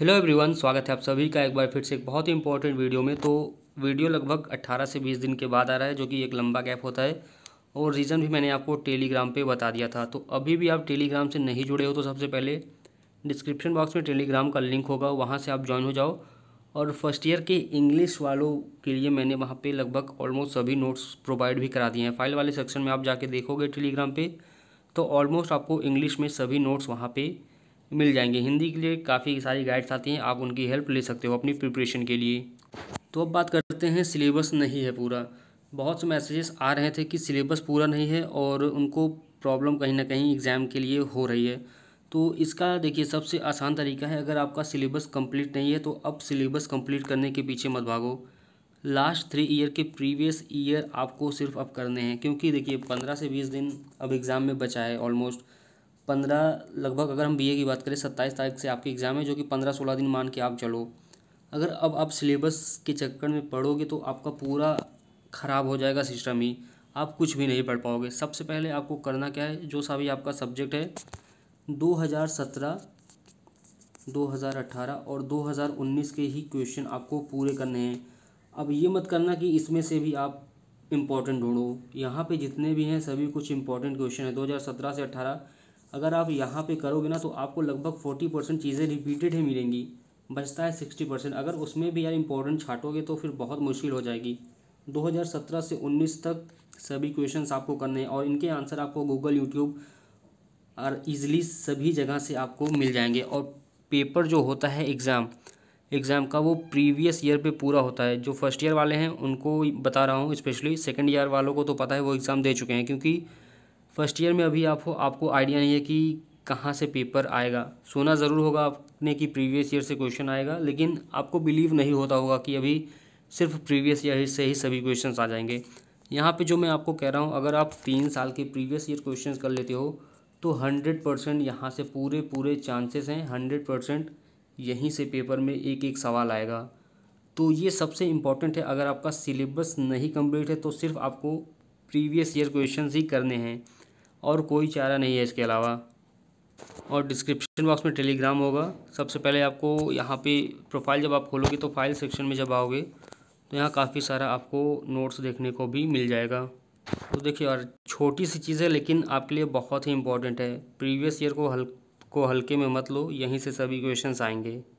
hello everyone स्वागत है आप सभी का एक बार फिर से एक बहुत ही इंपॉर्टेंट वीडियो में तो वीडियो लगभग 18 से 20 दिन के बाद आ रहा है जो कि एक लंबा गैप होता है और रीज़न भी मैंने आपको टेलीग्राम पे बता दिया था तो अभी भी आप टेलीग्राम से नहीं जुड़े हो तो सबसे पहले डिस्क्रिप्शन बॉक्स में टेलीग्राम का लिंक होगा वहाँ से आप ज्वाइन हो जाओ और फर्स्ट ईयर के इंग्लिश वालों के लिए मैंने वहाँ पर लगभग ऑलमोस्ट सभी नोट्स प्रोवाइड भी करा दिए हैं फाइल वाले सेक्शन में आप जाके देखोगे टेलीग्राम पर तो ऑलमोस्ट आपको इंग्लिश में सभी नोट्स वहाँ पर मिल जाएंगे हिंदी के लिए काफ़ी सारी गाइड्स आती हैं आप उनकी हेल्प ले सकते हो अपनी प्रिपरेशन के लिए तो अब बात करते हैं सिलेबस नहीं है पूरा बहुत से मैसेजेस आ रहे थे कि सिलेबस पूरा नहीं है और उनको प्रॉब्लम कहीं ना कहीं एग्ज़ाम के लिए हो रही है तो इसका देखिए सबसे आसान तरीका है अगर आपका सिलेबस कंप्लीट नहीं है तो अब सिलेबस कंप्लीट करने के पीछे मत भागो लास्ट थ्री ईयर के प्रीवियस ईयर आपको सिर्फ अब करने हैं क्योंकि देखिए पंद्रह से बीस दिन अब एग्ज़ाम में बचा है ऑलमोस्ट पंद्रह लगभग अगर हम बीए की बात करें सत्ताईस तारीख से आपकी एग्ज़ाम है जो कि पंद्रह सोलह दिन मान के आप चलो अगर अब आप सिलेबस के चक्कर में पढ़ोगे तो आपका पूरा ख़राब हो जाएगा सिस्टम ही आप कुछ भी नहीं पढ़ पाओगे सबसे पहले आपको करना क्या है जो सा भी आपका सब्जेक्ट है 2017 2018 और 2019 के ही क्वेश्चन आपको पूरे करने हैं अब ये मत करना कि इसमें से भी आप इम्पॉर्टेंट ढूंढो यहाँ पे जितने भी हैं सभी कुछ इम्पॉर्टेंट क्वेश्चन है 2017 से अट्ठारह अगर आप यहाँ पे करोगे ना तो आपको लगभग फोर्टी परसेंट चीज़ें रिपीटेड ही मिलेंगी बचता है सिक्सटी परसेंट अगर उसमें भी यार इंपॉर्टेंट छाटोगे तो फिर बहुत मुश्किल हो जाएगी 2017 से 19 तक सभी क्वेश्चन आपको करने हैं और इनके आंसर आपको गूगल यूट्यूब और ईज़िली सभी जगह से आपको मिल जाएंगे और पेपर जो होता है एग्ज़ाम एग्ज़ाम का वो प्रीवियस ईयर पे पूरा होता है जो फर्स्ट ईयर वाले हैं उनको बता रहा हूँ स्पेशली सेकेंड ईयर वालों को तो पता है वो एग्ज़ाम दे चुके हैं क्योंकि फर्स्ट ईयर में अभी आप हो आपको आइडिया नहीं है कि कहाँ से पेपर आएगा सोना ज़रूर होगा आपने कि प्रीवियस ईयर से क्वेश्चन आएगा लेकिन आपको बिलीव नहीं होता होगा कि अभी सिर्फ प्रीवियस ईयर से ही सभी क्वेश्चन आ जाएंगे यहाँ पे जो मैं आपको कह रहा हूँ अगर आप तीन साल के प्रीवियस ईयर क्वेश्चन कर लेते हो तो हंड्रेड परसेंट यहाँ से पूरे पूरे चांसेस हैं हंड्रेड परसेंट यहीं से पेपर में एक एक सवाल आएगा तो ये सबसे इम्पॉर्टेंट है अगर आपका सिलेबस नहीं कम्प्लीट है तो सिर्फ आपको प्रीवियस ईयर क्वेश्चन ही करने हैं और कोई चारा नहीं है इसके अलावा और डिस्क्रिप्शन बॉक्स में टेलीग्राम होगा सबसे पहले आपको यहाँ पे प्रोफाइल जब आप खोलोगे तो फाइल सेक्शन में जब आओगे तो यहाँ काफ़ी सारा आपको नोट्स देखने को भी मिल जाएगा तो देखिए और छोटी सी चीज़ है लेकिन आपके लिए बहुत ही इंपॉर्टेंट है प्रीवियस ईयर को हल को हल्के में मत लो यहीं से सभी क्वेश्चन आएंगे